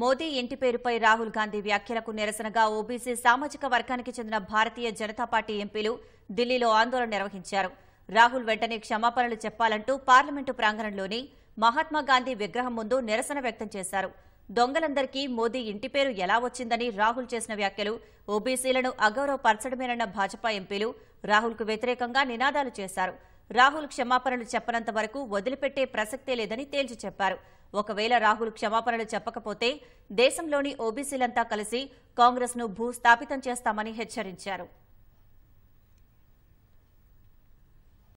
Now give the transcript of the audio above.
మోదీ ఇంటి పేరుపై రాహుల్ గాంధీ వ్యాఖ్యలకు నిరసనగా ఓబీసీ సామాజిక వర్గానికి చెందిన భారతీయ జనతా పార్టీ ఎంపీలు ఢిల్లీలో ఆందోళన నిర్వహించారు రాహుల్ వెంటనే క్షమాపణలు చెప్పాలంటూ పార్లమెంటు ప్రాంగణంలోని మహాత్మాగాంధీ విగ్రహం ముందు నిరసన వ్యక్తం చేశారు దొంగలందరికీ మోదీ ఇంటి పేరు ఎలా వచ్చిందని రాహుల్ చేసిన వ్యాఖ్యలు ఓబీసీలను అగౌరవపరచడమేనన్న భాజపా ఎంపీలు రాహుల్కు వ్యతిరేకంగా నినాదాలు చేశారు రాహుల్ క్షమాపణలు చెప్పనంత వరకు వదిలిపెట్టే ప్రసక్తే లేదని తేల్చి చెప్పారు ఒకవేళ రాహుల్ క్షమాపణలు చెప్పకపోతే దేశంలోని ఓబీసీలంతా కలిసి కాంగ్రెస్ను భూస్థాపితం చేస్తామని హెచ్చరించారు